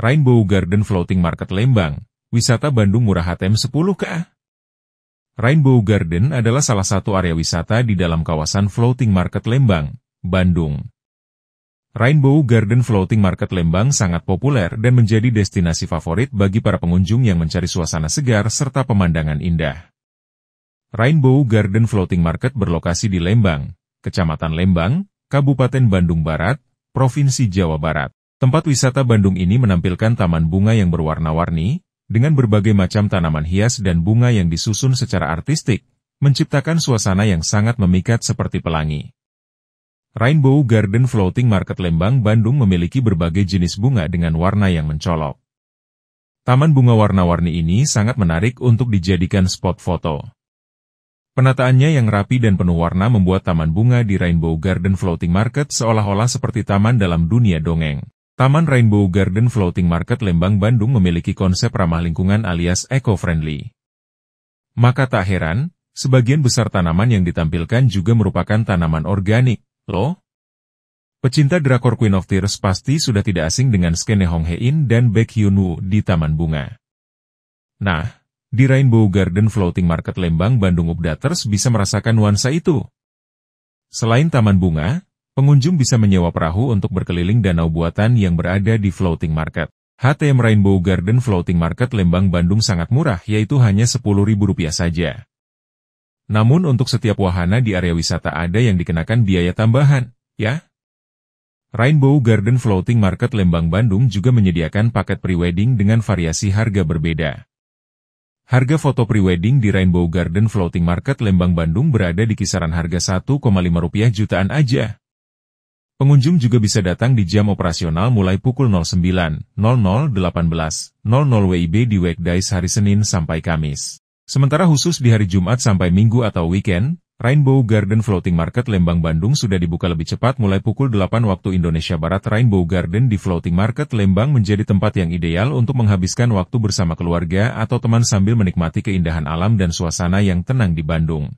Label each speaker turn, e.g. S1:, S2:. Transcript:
S1: Rainbow Garden Floating Market Lembang, Wisata Bandung Murah HTM 10KA. Rainbow Garden adalah salah satu area wisata di dalam kawasan Floating Market Lembang, Bandung. Rainbow Garden Floating Market Lembang sangat populer dan menjadi destinasi favorit bagi para pengunjung yang mencari suasana segar serta pemandangan indah. Rainbow Garden Floating Market berlokasi di Lembang, Kecamatan Lembang, Kabupaten Bandung Barat, Provinsi Jawa Barat. Tempat wisata Bandung ini menampilkan taman bunga yang berwarna-warni, dengan berbagai macam tanaman hias dan bunga yang disusun secara artistik, menciptakan suasana yang sangat memikat seperti pelangi. Rainbow Garden Floating Market Lembang Bandung memiliki berbagai jenis bunga dengan warna yang mencolok. Taman bunga warna-warni ini sangat menarik untuk dijadikan spot foto. Penataannya yang rapi dan penuh warna membuat taman bunga di Rainbow Garden Floating Market seolah-olah seperti taman dalam dunia dongeng. Taman Rainbow Garden Floating Market Lembang Bandung memiliki konsep ramah lingkungan alias eco-friendly. Maka tak heran, sebagian besar tanaman yang ditampilkan juga merupakan tanaman organik, loh. Pecinta drakor Queen of Tears pasti sudah tidak asing dengan skene Hong In dan Baekhyun Woo di Taman Bunga. Nah, di Rainbow Garden Floating Market Lembang Bandung Updaters bisa merasakan nuansa itu. Selain Taman Bunga, Pengunjung bisa menyewa perahu untuk berkeliling danau buatan yang berada di floating market. HTM Rainbow Garden Floating Market Lembang Bandung sangat murah yaitu hanya Rp10.000 saja. Namun untuk setiap wahana di area wisata ada yang dikenakan biaya tambahan, ya? Rainbow Garden Floating Market Lembang Bandung juga menyediakan paket prewedding dengan variasi harga berbeda. Harga foto prewedding di Rainbow Garden Floating Market Lembang Bandung berada di kisaran harga 1,5 rupiah jutaan aja. Pengunjung juga bisa datang di jam operasional mulai pukul 09.00, WIB di weekdays hari Senin sampai Kamis. Sementara khusus di hari Jumat sampai Minggu atau weekend, Rainbow Garden Floating Market Lembang Bandung sudah dibuka lebih cepat mulai pukul 8 waktu Indonesia Barat. Rainbow Garden di Floating Market Lembang menjadi tempat yang ideal untuk menghabiskan waktu bersama keluarga atau teman sambil menikmati keindahan alam dan suasana yang tenang di Bandung.